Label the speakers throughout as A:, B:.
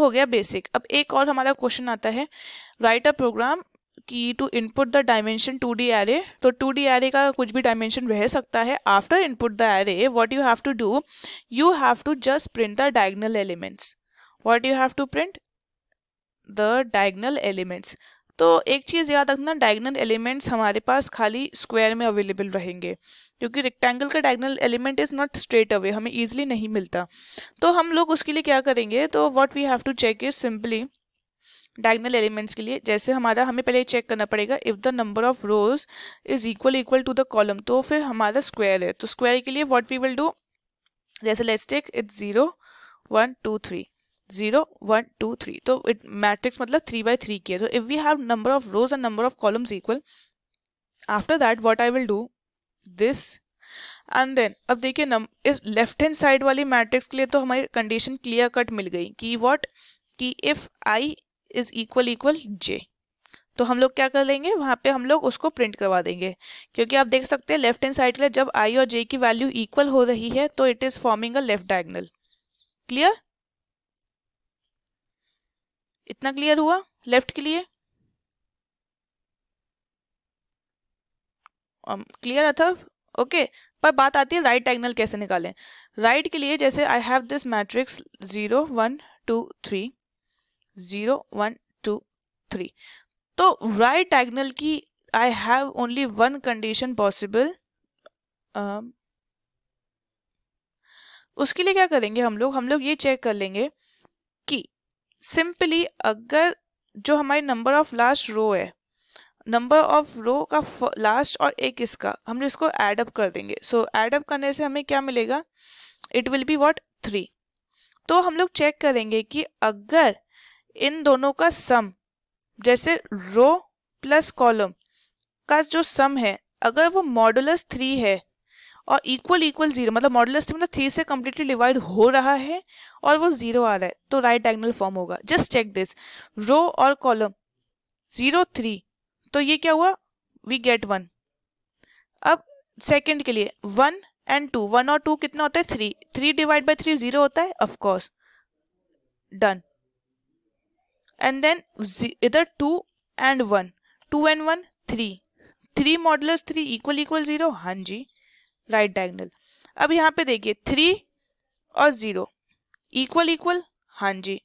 A: हो गया बेसिक अब एक और हमारा क्वेश्चन आता है राइट अ प्रोग्राम की to input the dimension two D array तो टू डी एरे का कुछ भी डायमेंशन रह सकता है after input the array what you have to do you have to just print the diagonal elements what you have to print the diagonal elements तो एक चीज़ याद रखना डायगनल एलिमेंट्स हमारे पास खाली स्क्वायर में अवेलेबल रहेंगे क्योंकि रेक्टेंगल का diagonal element is not straight away हमें ईजिली नहीं मिलता तो हम लोग उसके लिए क्या करेंगे तो what we have to check is simply diagonal elements के लिए जैसे हमारा हमें पहले चेक करना पड़ेगा if the number of rows is equal equal to the column तो फिर हमारा स्क्वायर है तो स्क्वायर के लिए वॉट वी विल डू जैसे let's take it's zero one two three zero one two three तो इट मैट्रिक्स मतलब थ्री बाई थ्री की है तो if we have number of rows and number of columns equal after that what I will do this and then अब देखिए नम इस left hand side वाली मैट्रिक्स के लिए तो हमारी कंडीशन क्लियर कट मिल गई कि वॉट कि if I is equal equal J तो हम लोग क्या कर लेंगे वहाँ पे हम लोग उसको प्रिंट करवा देंगे क्योंकि आप देख सकते हैं लेफ्ट हैंड साइड के लिए जब आई और जे की वैल्यू इक्वल हो रही है तो it is forming a left diagonal clear इतना क्लियर हुआ लेफ्ट के लिए क्लियर अथर्व ओके पर बात आती है राइट डायगनल कैसे निकालें राइट के लिए जैसे I have this matrix zero one two three zero one two three तो राइट डायगनल की I have only one condition possible उसके लिए क्या करेंगे हम लोग हम लोग ये चेक कर लेंगे सिंपली अगर जो हमारी नंबर ऑफ लास्ट रो है नंबर ऑफ रो का लास्ट और एक इसका हम इसको एड अप कर देंगे सो so, एड अप करने से हमें क्या मिलेगा it will be what three तो हम लोग चेक करेंगे कि अगर इन दोनों का सम जैसे रो प्लस कॉलम का जो सम है अगर वो मॉडुलस थ्री है और इक्वल इक्वल जीरो मतलब मॉडुलस थ्री मतलब थ्री से कम्प्लीटली डिवाइड हो रहा है और वो जीरो आ रहा है तो राइट डायगनल फॉर्म होगा जस्ट चेक दिस रो और कॉलम जीरो थ्री तो ये क्या हुआ वी गेट वन अब सेकेंड के लिए वन एंड टू वन और टू कितना होता है three three divide by three zero होता है ऑफकोर्स डन एंड देन इधर two and one two and one three three model three equal equal zero हाँ जी राइट डायगनल अब यहाँ पे देखिए थ्री और ज़ीरो इक्वल इक्वल हाँ जी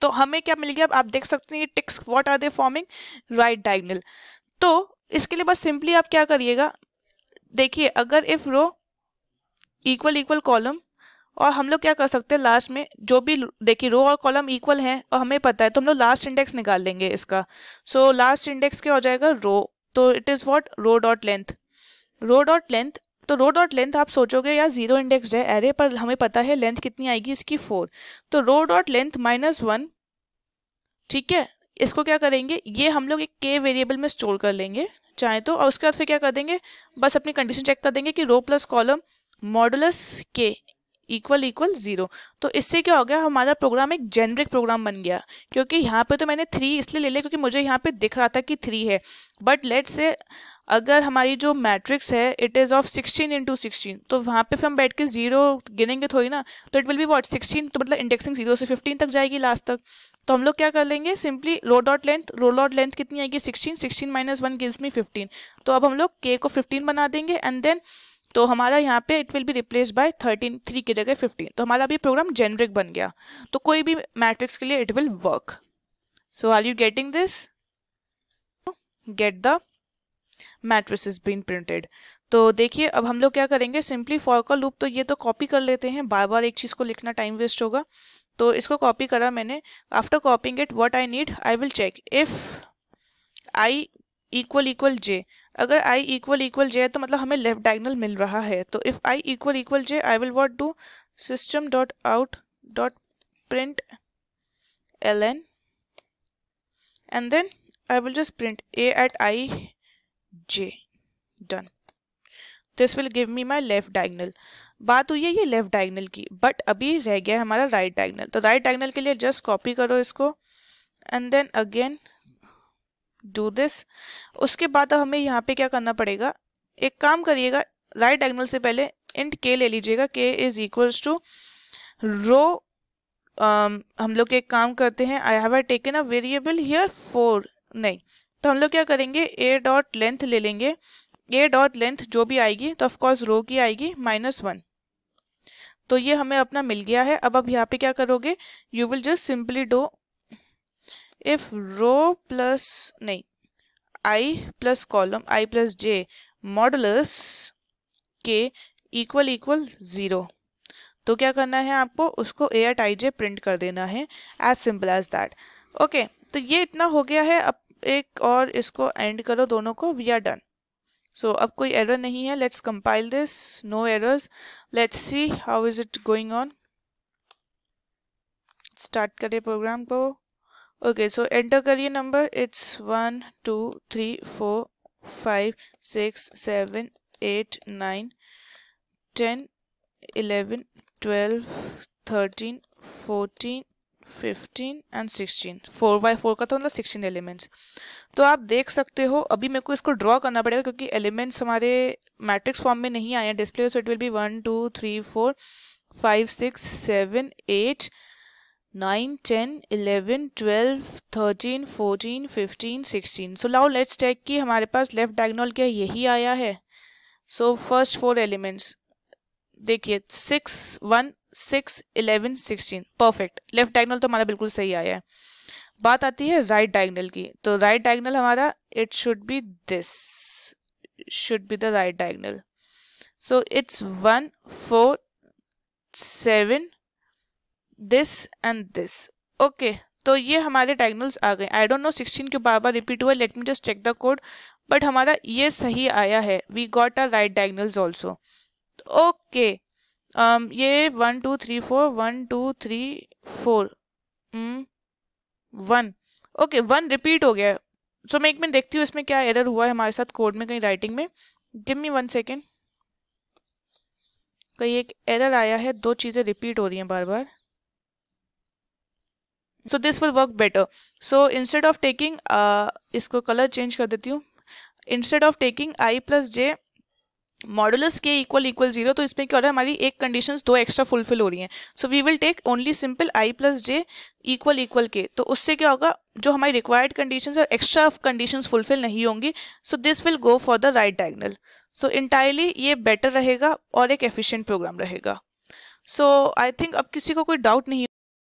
A: तो हमें क्या मिल गया अब आप देख सकते हैं ये ticks what are they forming right diagonal तो इसके लिए बस सिंपली आप क्या करिएगा देखिए अगर if row equal equal column और हम लोग क्या कर सकते हैं लास्ट में जो भी देखिए रो और कॉलम इक्वल हैं और हमें पता है तो हम लोग लास्ट इंडेक्स निकाल लेंगे इसका सो लास्ट इंडेक्स क्या हो जाएगा रो तो it is what row dot length row dot length तो रो डॉट लेंथ आप सोचोगे या जीरो इंडेक्स है एरे पर हमें पता है लेंथ कितनी आएगी इसकी फोर तो row dot length minus one ठीक है इसको क्या करेंगे ये हम लोग एक के वेरिएबल में स्टोर कर लेंगे चाहे तो और उसके बाद फिर क्या कर देंगे बस अपनी कंडीशन चेक कर देंगे कि रो प्लस कॉलम मॉडुलस के इक्वल इक्वल जीरो तो इससे क्या हो गया हमारा प्रोग्राम एक जेनरिक प्रोग्राम बन गया क्योंकि यहाँ पे तो मैंने थ्री इसलिए ले लिया क्योंकि मुझे यहाँ पे दिख रहा था कि थ्री है बट लेट से अगर हमारी जो मैट्रिक्स है it is of sixteen into sixteen तो वहाँ पे फिर हम बैठ के जीरो गिनेंगे थोड़ी ना तो it will be what sixteen तो मतलब इंडेक्सिंग जीरो से फिफ्टीन तक जाएगी लास्ट तक तो हम लोग क्या कर लेंगे simply row dot length row dot length कितनी आएगी sixteen sixteen minus one gives me fifteen तो अब हम लोग के को फिफ्टीन बना देंगे एंड देन तो हमारा यहाँ पे it will be replace by thirteen three की जगह फिफ्टीन तो हमारा अभी प्रोग्राम जेनरिक बन गया तो कोई भी मैट्रिक्स के लिए it will work so are you getting this get the matrix is been printed तो देखिए अब हम लोग क्या करेंगे सिंपली फॉर का लूप तो ये तो कॉपी कर लेते हैं बार बार एक चीज़ को लिखना टाइम वेस्ट होगा तो इसको कॉपी करा मैंने after copying it what I need I will check if I equal equal J अगर आई इक्वल इक्वल जे है तो मतलब हमें लेफ्ट डायगनल मिल रहा है तो if I equal equal j I will what do system dot out dot l n and then I will just print a at i j done this will give me my left diagonal बात हुई है ये left diagonal की but अभी रह गया है हमारा राइट right डायगनल तो राइट right डायगनल के लिए जस्ट कॉपी करो इसको and then again do this उसके बाद अब हमें यहाँ पे क्या करना पड़ेगा एक काम करिएगा राइट डायगोनल से पहले इंट के ले लीजिएगा के इज इक्वल्स टू रो हम लोग एक काम करते हैं I have taken a variable here for नहीं तो हम लोग क्या करेंगे ए डॉट लेंथ ले लेंगे ए डॉट लेंथ जो भी आएगी तो ऑफकोर्स रो की आएगी माइनस वन तो ये हमें अपना मिल गया है अब अब यहाँ पे क्या करोगे you will just simply do if row plus नहीं i plus column i plus j modulus के इक्वल इक्वल ज़ीरो तो क्या करना है आपको उसको ए एट आई जे प्रिंट कर देना है as simple as that okay तो ये इतना हो गया है अब एक और इसको एंड करो दोनों को वी आर डन सो अब कोई एरर नहीं है let's compile this no errors let's see how is it going on start करें प्रोग्राम को ओके सो एंटर करिए number it's one two three four five six seven eight nine ten eleven twelve thirteen fourteen fifteen and sixteen four by four का तो मतलब sixteen elements तो आप देख सकते हो अभी मेरे को इसको ड्रॉ करना पड़ेगा क्योंकि एलिमेंट्स हमारे मैट्रिक्स फॉर्म में नहीं आए हैं display so it will be one two three four five six seven eight nine ten eleven twelve thirteen 14, 15, sixteen so now let's take कि हमारे पास लेफ्ट डायगोनल क्या यही आया है सो फर्स्ट फोर एलिमेंट्स देखिए six one six eleven sixteen perfect left diagonal तो हमारा बिल्कुल सही आया है बात आती है राइट डायगोनल की तो राइट डायगोनल हमारा it should be this should be the right diagonal so it's one four seven this and this okay तो ये हमारे डायगनल्स आ गए आई डोंट नो सिक्सटीन के बार बार रिपीट हुआ let me just check the code but हमारा ये सही आया है we got our right diagonals also okay ये one two three four one two three four one okay one repeat हो गया सो so, मैं एक मिनट देखती हूँ इसमें क्या एरर हुआ है हमारे साथ कोड में कहीं राइटिंग में गिव मी वन सेकेंड कहीं एक एरर आया है दो चीज़ें रिपीट हो रही हैं बार बार so this will work better so instead of taking इसको कलर चेंज कर देती हूँ instead of taking i plus j modulus के इक्वल इक्वल जीरो तो इसमें क्या हो रहा है हमारी एक कंडीशंस दो एक्स्ट्रा फुलफिल हो रही हैं so we will take only simple i plus j equal equal k तो उससे क्या होगा जो हमारी रिक्वायर्ड कंडीशंस है एक्स्ट्रा कंडीशंस फुलफिल नहीं होंगी so this will go for the right diagonal so entirely ये बेटर रहेगा और एक एफिशियंट प्रोग्राम रहेगा सो आई थिंक अब किसी को कोई डाउट नहीं